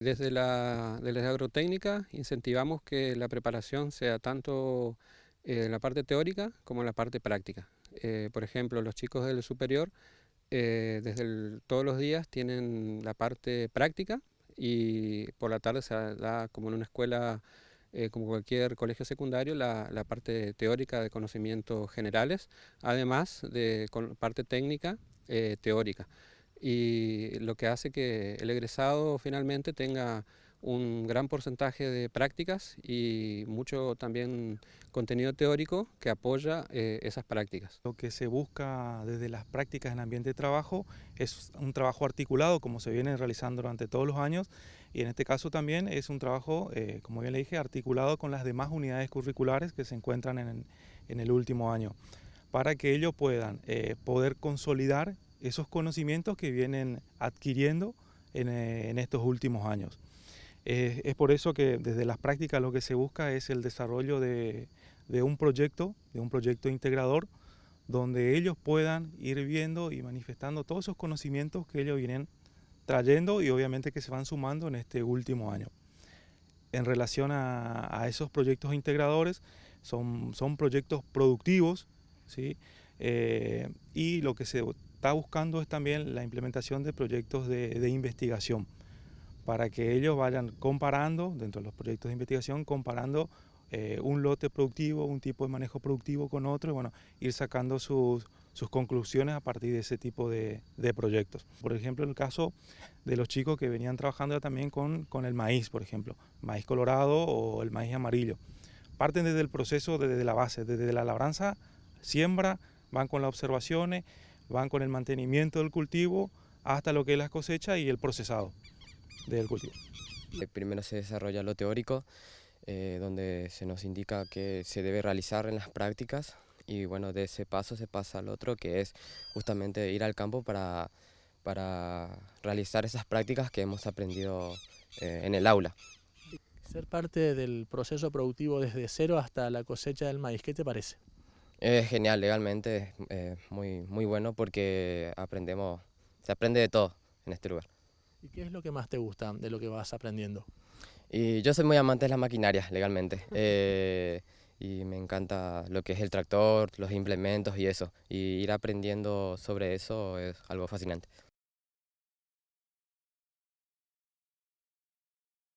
Desde la, de agrotécnica incentivamos que la preparación sea tanto eh, la parte teórica como la parte práctica. Eh, por ejemplo, los chicos del superior eh, desde todos los días tienen la parte práctica y por la tarde se da como en una escuela, como cualquier colegio secundario, la, parte teórica de conocimientos generales, además de con, parte técnica teórica y lo que hace que el egresado finalmente tenga un gran porcentaje de prácticas y mucho también contenido teórico que apoya eh, esas prácticas. Lo que se busca desde las prácticas en ambiente de trabajo es un trabajo articulado como se viene realizando durante todos los años y en este caso también es un trabajo, eh, como bien le dije, articulado con las demás unidades curriculares que se encuentran en, en el último año para que ellos puedan eh, poder consolidar esos conocimientos que vienen adquiriendo en, eh, en estos últimos años. es por eso que desde las prácticas lo que se busca es el desarrollo de, de un proyecto, de un proyecto integrador, donde ellos puedan ir viendo y manifestando todos esos conocimientos que ellos vienen trayendo y obviamente que se van sumando en este último año. En relación a, a esos proyectos integradores, son, son proyectos productivos, ¿sí? Eh, y lo que se está buscando es también la implementación de proyectos de, investigación para que ellos vayan comparando, dentro de los proyectos de investigación, comparando eh, un lote productivo, un tipo de manejo productivo con otro, y bueno, ir sacando sus, sus conclusiones a partir de ese tipo de, de, proyectos. Por ejemplo, el caso de los chicos que venían trabajando también con, con el maíz, por ejemplo, maíz colorado o el maíz amarillo. Parten desde el proceso, desde la base, desde la labranza, siembra, van con las observaciones, van con el mantenimiento del cultivo hasta lo que es la cosecha y el procesado del cultivo. Eh, primero se desarrolla lo teórico, eh, donde se nos indica que se debe realizar en las prácticas y bueno, de ese paso se pasa al otro que es justamente ir al campo para, realizar esas prácticas que hemos aprendido eh, en el aula. Ser parte del proceso productivo desde cero hasta la cosecha del maíz, ¿qué te parece? Es genial, legalmente es eh, muy, muy bueno porque aprendemos, se aprende de todo en este lugar. ¿Y qué es lo que más te gusta de lo que vas aprendiendo? Y yo soy muy amante de las maquinarias, legalmente. Eh, y me encanta lo que es el tractor, los implementos y eso. Y ir aprendiendo sobre eso es algo fascinante.